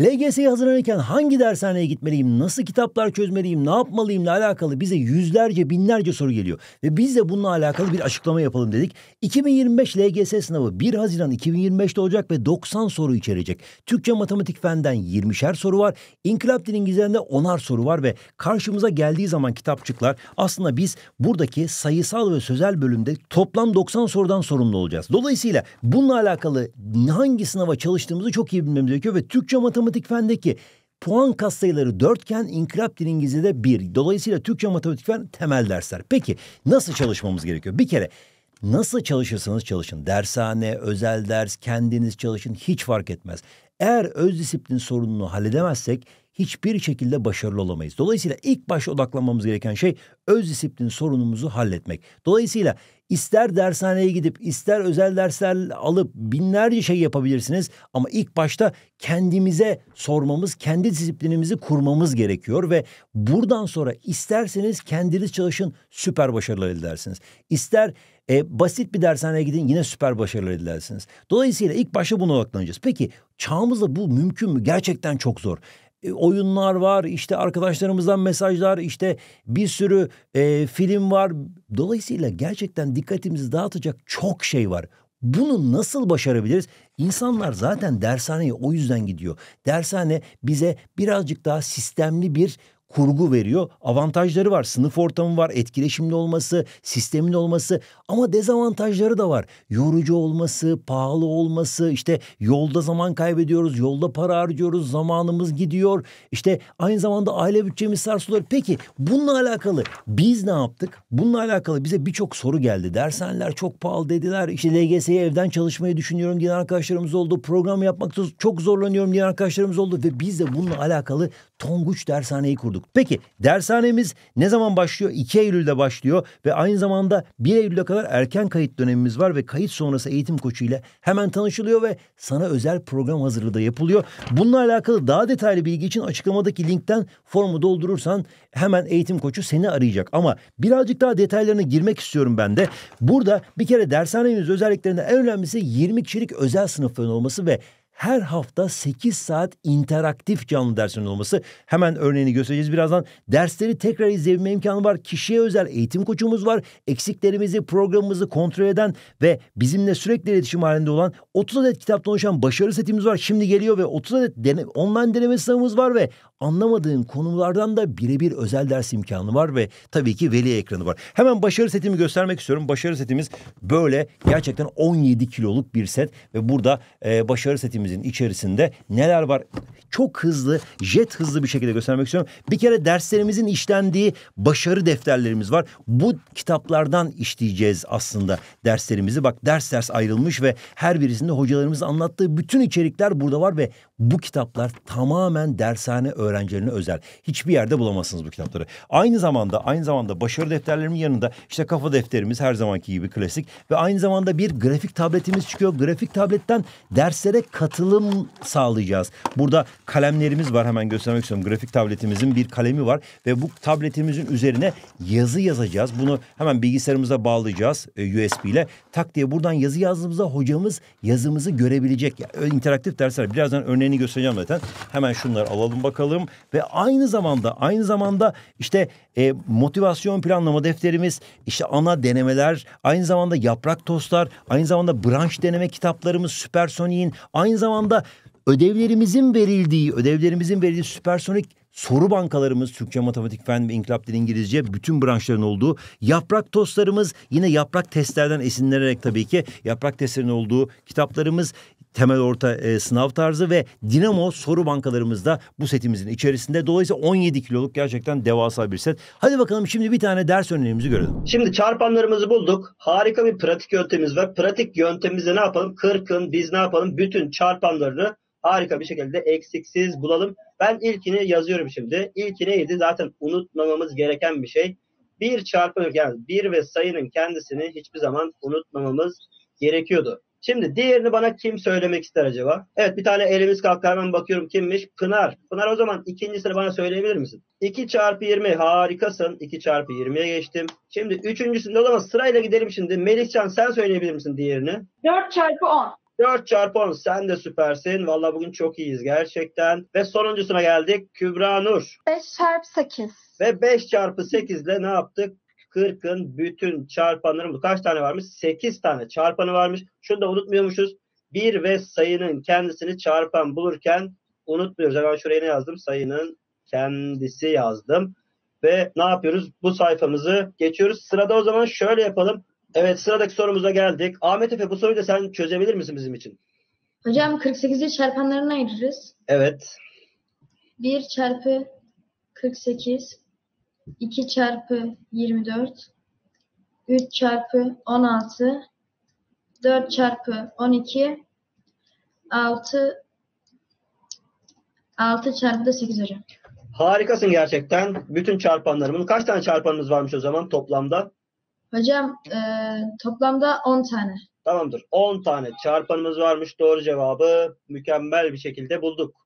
LGS'ye hazırlanırken hangi dershaneye gitmeliyim, nasıl kitaplar çözmeliyim, ne yapmalıyımla alakalı bize yüzlerce, binlerce soru geliyor. Ve biz de bununla alakalı bir açıklama yapalım dedik. 2025 LGS sınavı 1 Haziran 2025'te olacak ve 90 soru içerecek. Türkçe matematik fenden 20'şer soru var. İnkılap dil İngilizce'den 10'ar soru var ve karşımıza geldiği zaman kitapçıklar aslında biz buradaki sayısal ve sözel bölümde toplam 90 sorudan sorumlu olacağız. Dolayısıyla bununla alakalı hangi sınava çalıştığımızı çok iyi bilmemiz gerekiyor ve Türkçe matematik matematik fendeki puan katsayıları 4 iken inkılap dilingizde 1. Dolayısıyla Türkçe matematik fen temel dersler. Peki nasıl çalışmamız gerekiyor? Bir kere nasıl çalışırsanız çalışın. Dershane, özel ders, kendiniz çalışın hiç fark etmez. Eğer öz disiplin sorununu halledemezsek hiçbir şekilde başarılı olamayız. Dolayısıyla ilk baş odaklanmamız gereken şey öz disiplin sorunumuzu halletmek. Dolayısıyla ister dershaneye gidip ister özel dersler alıp binlerce şey yapabilirsiniz ama ilk başta kendimize sormamız, kendi disiplinimizi kurmamız gerekiyor ve buradan sonra isterseniz kendiniz çalışın süper başarılı elde edersiniz. İster e, basit bir dershaneye gidin yine süper başarılı elde edersiniz. Dolayısıyla ilk başta buna odaklanacağız. Peki çağımızda bu mümkün mü? Gerçekten çok zor. E, oyunlar var, işte arkadaşlarımızdan mesajlar, işte bir sürü e, film var. Dolayısıyla gerçekten dikkatimizi dağıtacak çok şey var. Bunu nasıl başarabiliriz? İnsanlar zaten dershaneye o yüzden gidiyor. Dershane bize birazcık daha sistemli bir kurgu veriyor. Avantajları var. Sınıf ortamı var, etkileşimli olması, sistemin olması ama dezavantajları da var. Yorucu olması, pahalı olması, İşte yolda zaman kaybediyoruz, yolda para harcıyoruz, zamanımız gidiyor. İşte aynı zamanda aile bütçemiz sarsılıyor. Peki bununla alakalı biz ne yaptık? Bununla alakalı bize birçok soru geldi. Dershaneler çok pahalı dediler. İşte LGS'ye evden çalışmayı düşünüyorum diyen arkadaşlarımız oldu. Program yapmakta çok zorlanıyorum diyen arkadaşlarımız oldu ve biz de bununla alakalı Tonguç Dershaneyi kurduk. Peki dershanemiz ne zaman başlıyor? 2 Eylül'de başlıyor ve aynı zamanda 1 Eylül'e kadar erken kayıt dönemimiz var ve kayıt sonrası eğitim koçu ile hemen tanışılıyor ve sana özel program hazırlığı da yapılıyor. Bununla alakalı daha detaylı bilgi için açıklamadaki linkten formu doldurursan hemen eğitim koçu seni arayacak. Ama birazcık daha detaylarına girmek istiyorum ben de. Burada bir kere dershanemizin özelliklerinden en önemlisi 20 kişilik özel sınıfların olması ve her hafta 8 saat interaktif canlı dersin olması. Hemen örneğini göstereceğiz birazdan. Dersleri tekrar izleyebilme imkanı var. Kişiye özel eğitim koçumuz var. Eksiklerimizi, programımızı kontrol eden ve bizimle sürekli iletişim halinde olan 30 adet kitaptan oluşan başarı setimiz var. Şimdi geliyor ve 30 adet dene online deneme sınavımız var ve anlamadığın konulardan da birebir özel ders imkanı var ve tabii ki veli ekranı var. Hemen başarı setimi göstermek istiyorum. Başarı setimiz böyle gerçekten 17 kiloluk bir set ve burada e, başarı setimiz dersimizin içerisinde neler var çok hızlı, jet hızlı bir şekilde göstermek istiyorum. Bir kere derslerimizin işlendiği başarı defterlerimiz var. Bu kitaplardan işleyeceğiz aslında derslerimizi. Bak ders ders ayrılmış ve her birisinde hocalarımız anlattığı bütün içerikler burada var ve bu kitaplar tamamen dershane öğrencilerine özel. Hiçbir yerde bulamazsınız bu kitapları. Aynı zamanda aynı zamanda başarı defterlerimin yanında işte kafa defterimiz her zamanki gibi klasik ve aynı zamanda bir grafik tabletimiz çıkıyor. Grafik tabletten derslere kat katılım sağlayacağız. Burada kalemlerimiz var hemen göstermek istiyorum. Grafik tabletimizin bir kalemi var ve bu tabletimizin üzerine yazı yazacağız. Bunu hemen bilgisayarımıza bağlayacağız e, USB ile. Tak diye buradan yazı yazdığımızda hocamız yazımızı görebilecek. Yani interaktif dersler. Birazdan örneğini göstereceğim zaten. Hemen şunları alalım bakalım ve aynı zamanda aynı zamanda işte e, motivasyon planlama defterimiz, işte ana denemeler, aynı zamanda yaprak tostlar, aynı zamanda branş deneme kitaplarımız, Süpersonik'in, aynı zamanda ödevlerimizin verildiği, ödevlerimizin verildiği süpersonik soru bankalarımız Türkçe, matematik, fen ve inkılap dil İngilizce bütün branşların olduğu yaprak tostlarımız yine yaprak testlerden esinlenerek tabii ki yaprak testlerin olduğu kitaplarımız temel orta e, sınav tarzı ve dinamo soru bankalarımız da bu setimizin içerisinde. Dolayısıyla 17 kiloluk gerçekten devasa bir set. Hadi bakalım şimdi bir tane ders örneğimizi görelim. Şimdi çarpanlarımızı bulduk. Harika bir pratik yöntemimiz var. Pratik yöntemimizde ne yapalım? Kırkın biz ne yapalım? Bütün çarpanlarını harika bir şekilde eksiksiz bulalım. Ben ilkini yazıyorum şimdi. İlki neydi? Zaten unutmamamız gereken bir şey. Bir çarpı yani bir ve sayının kendisini hiçbir zaman unutmamamız gerekiyordu. Şimdi diğerini bana kim söylemek ister acaba? Evet bir tane elimiz kalktı hemen bakıyorum kimmiş? Pınar. Pınar o zaman ikincisini bana söyleyebilir misin? 2 çarpı 20 harikasın. 2 çarpı 20'ye geçtim. Şimdi üçüncüsünde o zaman sırayla gidelim şimdi. Melihcan sen söyleyebilir misin diğerini? 4 çarpı 10. 4 çarpı 10 sen de süpersin. Valla bugün çok iyiyiz gerçekten. Ve sonuncusuna geldik Kübra Nur. 5 çarpı 8. Ve 5 çarpı 8 ile ne yaptık? 40'ın bütün çarpanları mı kaç tane varmış? 8 tane çarpanı varmış. Şunu da unutmuyormuşuz. Bir ve sayının kendisini çarpan bulurken unutmuyoruz. Hemen şuraya ne yazdım? Sayının kendisi yazdım. Ve ne yapıyoruz? Bu sayfamızı geçiyoruz. Sırada o zaman şöyle yapalım. Evet sıradaki sorumuza geldik. Ahmet Efe bu soruyu da sen çözebilir misin bizim için? Hocam 48'i çarpanlarına ayırırız. Evet. 1 çarpı 48, 2 çarpı 24, 3 çarpı 16, 4 çarpı 12, 6 6 çarpı da 8 hocam. Harikasın gerçekten. Bütün çarpanlarımın. Kaç tane çarpanımız varmış o zaman toplamda? Hocam e, toplamda 10 tane. Tamamdır. 10 tane çarpanımız varmış. Doğru cevabı mükemmel bir şekilde bulduk.